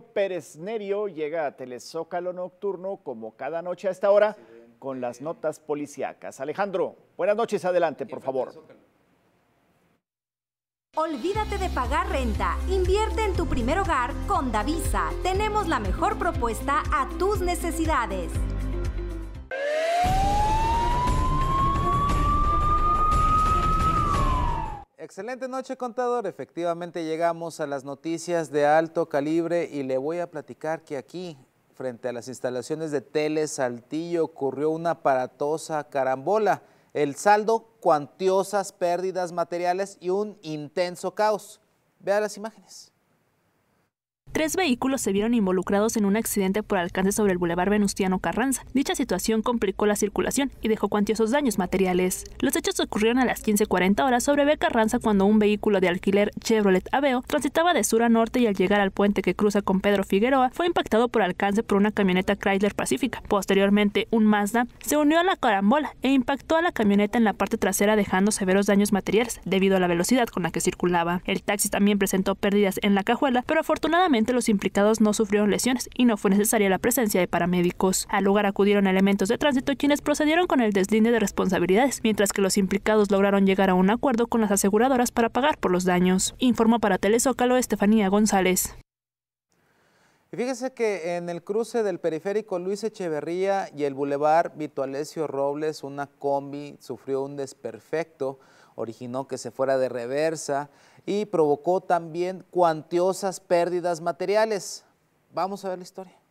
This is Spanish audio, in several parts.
Pérez Nerio llega a Telezócalo Nocturno como cada noche a esta hora con las notas policíacas. Alejandro, buenas noches, adelante, por favor. Olvídate de pagar renta. Invierte en tu primer hogar con Davisa. Tenemos la mejor propuesta a tus necesidades. Excelente noche, contador. Efectivamente llegamos a las noticias de alto calibre y le voy a platicar que aquí, frente a las instalaciones de Telesaltillo, ocurrió una aparatosa carambola. El saldo, cuantiosas pérdidas materiales y un intenso caos. Vea las imágenes. Tres vehículos se vieron involucrados en un accidente por alcance sobre el Boulevard Venustiano Carranza. Dicha situación complicó la circulación y dejó cuantiosos daños materiales. Los hechos ocurrieron a las 15.40 horas sobre B. Carranza cuando un vehículo de alquiler Chevrolet Aveo transitaba de sur a norte y al llegar al puente que cruza con Pedro Figueroa fue impactado por alcance por una camioneta Chrysler Pacifica. Posteriormente, un Mazda se unió a la carambola e impactó a la camioneta en la parte trasera dejando severos daños materiales debido a la velocidad con la que circulaba. El taxi también presentó pérdidas en la cajuela, pero afortunadamente los implicados no sufrieron lesiones y no fue necesaria la presencia de paramédicos. Al lugar acudieron elementos de tránsito quienes procedieron con el deslinde de responsabilidades, mientras que los implicados lograron llegar a un acuerdo con las aseguradoras para pagar por los daños. Informó para Telezócalo Estefanía González. Y fíjese que en el cruce del periférico Luis Echeverría y el bulevar Vitualesio Robles, una combi sufrió un desperfecto, originó que se fuera de reversa y provocó también cuantiosas pérdidas materiales. Vamos a ver la historia.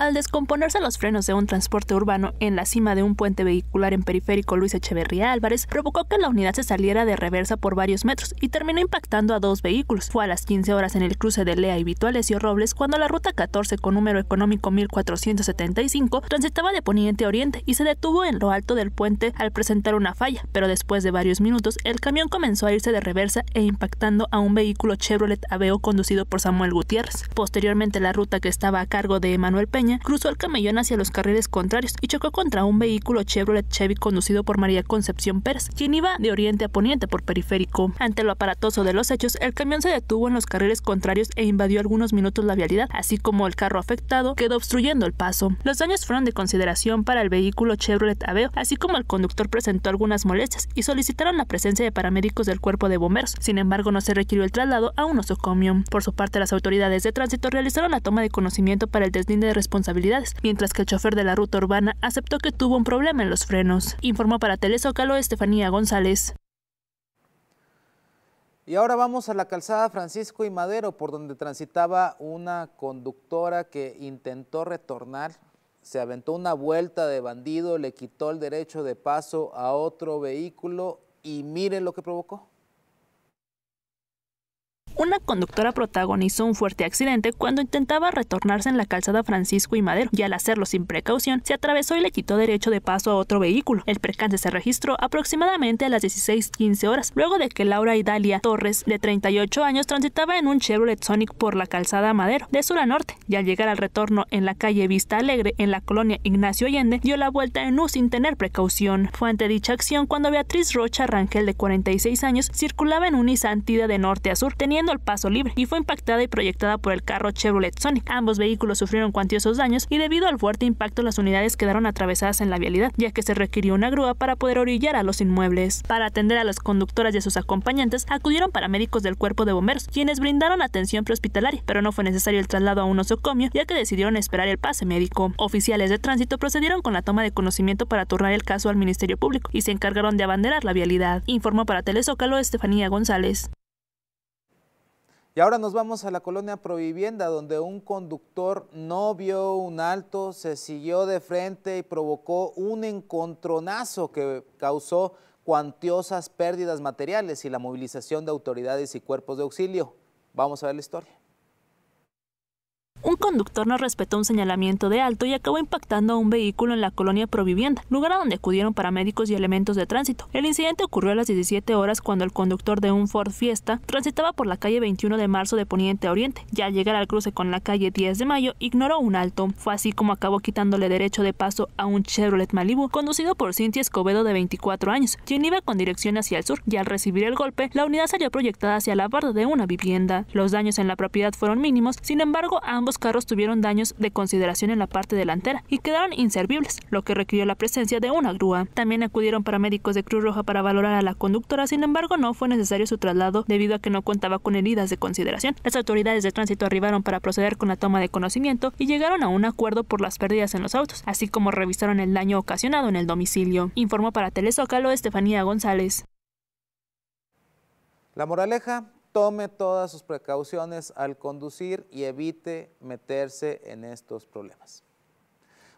Al descomponerse los frenos de un transporte urbano en la cima de un puente vehicular en periférico Luis Echeverría Álvarez, provocó que la unidad se saliera de reversa por varios metros y terminó impactando a dos vehículos. Fue a las 15 horas en el cruce de Lea y Vituales y Robles cuando la ruta 14 con número económico 1475 transitaba de poniente a oriente y se detuvo en lo alto del puente al presentar una falla, pero después de varios minutos el camión comenzó a irse de reversa e impactando a un vehículo Chevrolet Aveo conducido por Samuel Gutiérrez. Posteriormente la ruta que estaba a cargo de Emanuel Peña cruzó el camellón hacia los carriles contrarios y chocó contra un vehículo Chevrolet Chevy conducido por María Concepción Pérez, quien iba de oriente a poniente por periférico. Ante lo aparatoso de los hechos, el camión se detuvo en los carriles contrarios e invadió algunos minutos la vialidad, así como el carro afectado quedó obstruyendo el paso. Los daños fueron de consideración para el vehículo Chevrolet Aveo, así como el conductor presentó algunas molestias y solicitaron la presencia de paramédicos del cuerpo de bomberos. Sin embargo, no se requirió el traslado a un osocomio. Por su parte, las autoridades de tránsito realizaron la toma de conocimiento para el deslinde de responsabilidad mientras que el chofer de la ruta urbana aceptó que tuvo un problema en los frenos. Informó para Telezócalo Estefanía González. Y ahora vamos a la calzada Francisco y Madero, por donde transitaba una conductora que intentó retornar se aventó una vuelta de bandido, le quitó el derecho de paso a otro vehículo y miren lo que provocó una conductora protagonizó un fuerte accidente cuando intentaba retornarse en la calzada Francisco y Madero y al hacerlo sin precaución se atravesó y le quitó derecho de paso a otro vehículo. El percance se registró aproximadamente a las 16.15 horas, luego de que Laura Idalia Torres, de 38 años, transitaba en un Chevrolet Sonic por la calzada Madero, de sur a norte, y al llegar al retorno en la calle Vista Alegre, en la colonia Ignacio Allende, dio la vuelta en U sin tener precaución. Fue ante dicha acción cuando Beatriz Rocha Rangel, de 46 años, circulaba en un Nissan de norte a sur, teniendo al paso libre y fue impactada y proyectada por el carro Chevrolet Sonic. Ambos vehículos sufrieron cuantiosos daños y debido al fuerte impacto las unidades quedaron atravesadas en la vialidad, ya que se requirió una grúa para poder orillar a los inmuebles. Para atender a las conductoras y a sus acompañantes, acudieron paramédicos del cuerpo de bomberos, quienes brindaron atención prehospitalaria, pero no fue necesario el traslado a un osocomio, ya que decidieron esperar el pase médico. Oficiales de tránsito procedieron con la toma de conocimiento para tornar el caso al Ministerio Público y se encargaron de abanderar la vialidad, informó para Telezócalo Estefanía González. Y ahora nos vamos a la colonia Provivienda, donde un conductor no vio un alto, se siguió de frente y provocó un encontronazo que causó cuantiosas pérdidas materiales y la movilización de autoridades y cuerpos de auxilio. Vamos a ver la historia conductor no respetó un señalamiento de alto y acabó impactando a un vehículo en la colonia Provivienda, lugar a donde acudieron paramédicos y elementos de tránsito. El incidente ocurrió a las 17 horas cuando el conductor de un Ford Fiesta transitaba por la calle 21 de marzo de Poniente a Oriente. Ya al llegar al cruce con la calle 10 de mayo, ignoró un alto. Fue así como acabó quitándole derecho de paso a un Chevrolet Malibu conducido por Cintia Escobedo de 24 años, quien iba con dirección hacia el sur y al recibir el golpe, la unidad salió proyectada hacia la barda de una vivienda. Los daños en la propiedad fueron mínimos, sin embargo, ambos carros tuvieron daños de consideración en la parte delantera y quedaron inservibles, lo que requirió la presencia de una grúa. También acudieron paramédicos de Cruz Roja para valorar a la conductora, sin embargo no fue necesario su traslado debido a que no contaba con heridas de consideración. Las autoridades de tránsito arribaron para proceder con la toma de conocimiento y llegaron a un acuerdo por las pérdidas en los autos, así como revisaron el daño ocasionado en el domicilio, informó para Telezócalo Estefanía González. La moraleja, tome todas sus precauciones al conducir y evite meterse en estos problemas.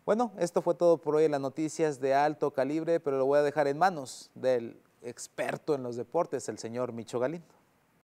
Bueno, esto fue todo por hoy en las noticias de alto calibre, pero lo voy a dejar en manos del experto en los deportes, el señor Micho Galindo.